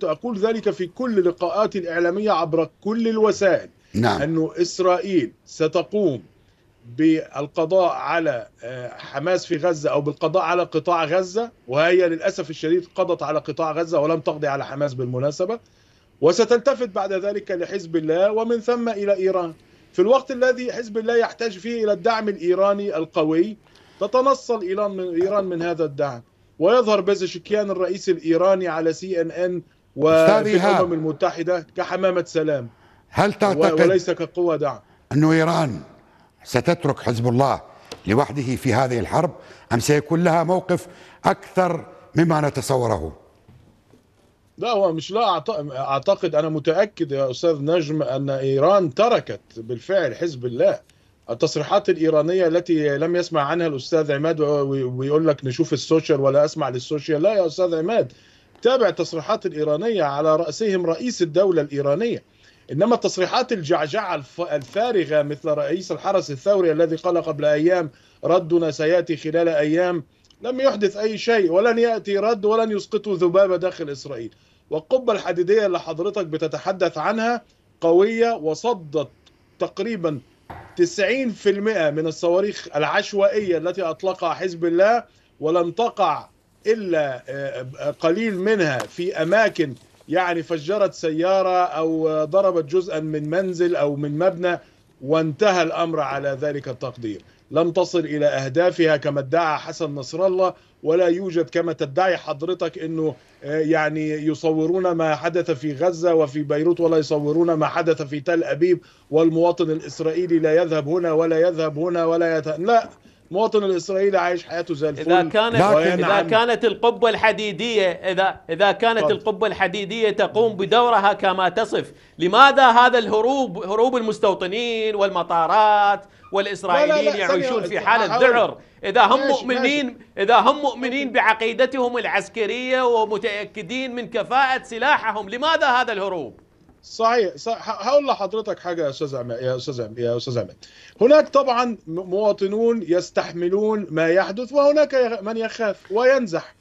كنت أقول ذلك في كل لقاءاتي الإعلامية عبر كل الوسائل نعم. أنه إسرائيل ستقوم بالقضاء على آه، حماس في غزة أو بالقضاء على قطاع غزة وهي للأسف الشديد قضت على قطاع غزة ولم تقضي على حماس بالمناسبة وستلتفت بعد ذلك لحزب الله ومن ثم إلى إيران في الوقت الذي حزب الله يحتاج فيه إلى الدعم الإيراني القوي تتنصل إيران من, إيران من هذا الدعم ويظهر شكيان الرئيس الإيراني على سي أن أن وفي الأمم المتحدة كحمامة سلام هل تعتقد وليس كقوة دعم أنه إيران ستترك حزب الله لوحده في هذه الحرب أم سيكون لها موقف أكثر مما نتصوره لا هو مش لا أعتقد أنا متأكد يا أستاذ نجم أن إيران تركت بالفعل حزب الله التصريحات الإيرانية التي لم يسمع عنها الأستاذ عماد ويقول لك نشوف السوشيال ولا أسمع للسوشيال لا يا أستاذ عماد تابع التصريحات الإيرانية على رأسهم رئيس الدولة الإيرانية إنما التصريحات الجعجعة الفارغة مثل رئيس الحرس الثوري الذي قال قبل أيام ردنا سيأتي خلال أيام لم يحدث أي شيء ولن يأتي رد ولن يسقطوا ذبابة داخل إسرائيل والقبة الحديدية اللي حضرتك بتتحدث عنها قوية وصدت تقريبا 90% من الصواريخ العشوائية التي أطلقها حزب الله ولم تقع إلا آه، آه، قليل منها في أماكن يعني فجرت سيارة أو آه، ضربت جزءا من منزل أو من مبنى وانتهى الأمر على ذلك التقدير لم تصل إلى أهدافها كما ادعى حسن نصر الله ولا يوجد كما تدعي حضرتك أنه يعني يصورون ما حدث في غزة وفي بيروت ولا يصورون ما حدث في تل أبيب والمواطن الإسرائيلي لا يذهب هنا ولا يذهب هنا ولا يت... لا المواطن الاسرائيلي عايش حياته زي الفل اذا كانت نعم. اذا كانت القبه الحديديه اذا اذا كانت فضل. القبه الحديديه تقوم بدورها كما تصف لماذا هذا الهروب هروب المستوطنين والمطارات والاسرائيليين يعيشون في حاله ذعر اذا هم مؤمنين ماشي. اذا هم مؤمنين بعقيدتهم العسكريه ومتاكدين من كفاءه سلاحهم لماذا هذا الهروب صحيح صح... هقول لحضرتك حاجه يا استاذ عم... يا استاذ عم... يا استاذ عماد هناك طبعا مواطنون يستحملون ما يحدث وهناك من يخاف وينزح